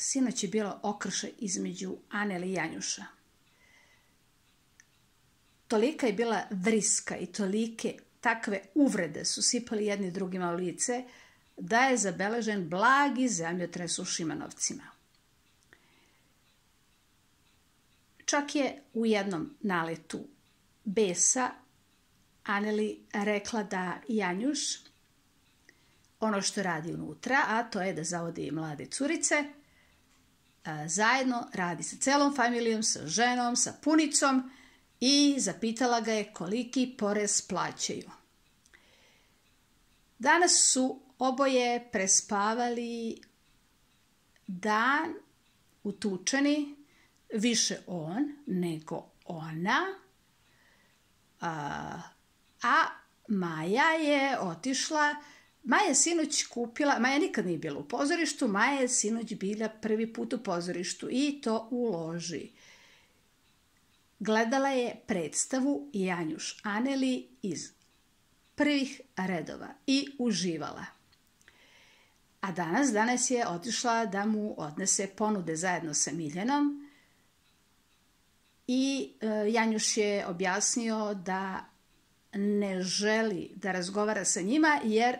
sinoć je bila okrša između Anele i Janjuša. Tolika je bila vriska i tolike takve uvrede su sipali jedni drugima u lice da je zabeležen blagi zemljotres u Šimanovcima. Čak je u jednom naletu besa Aneli rekla da Janjuš ono što radi unutra, a to je da zavodi mlade curice – zajedno radi sa celom familijom, sa ženom, sa punicom i zapitala ga je koliki porez plaćaju. Danas su oboje prespavali dan utučeni, više on nego ona, a, a Maja je otišla Maja je sinoć kupila, Maja nikad nije bila u pozorištu, Maja je sinoć bila prvi put u pozorištu i to u loži. Gledala je predstavu Janjuš Aneli iz prvih redova i uživala. A danas, danas je otišla da mu odnese ponude zajedno sa Miljenom i e, Janjuš je objasnio da ne želi da razgovara sa njima jer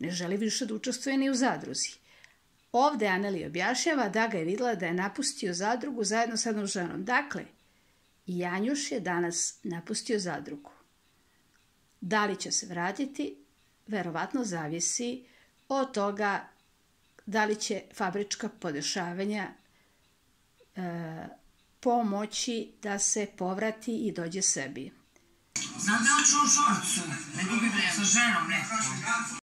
Ne želi više da učestvuje ni u zadruzi. Ovde Aneli objašnjava da ga je videla da je napustio zadrugu zajedno sa jednom ženom. Dakle, Janjuš je danas napustio zadrugu. Da li će se vratiti, verovatno zavisi od toga da li će fabrička podešavanja e, pomoći da se povrati i dođe sebi. Znate li ću u šorcu, gubi bi sa ženom ne.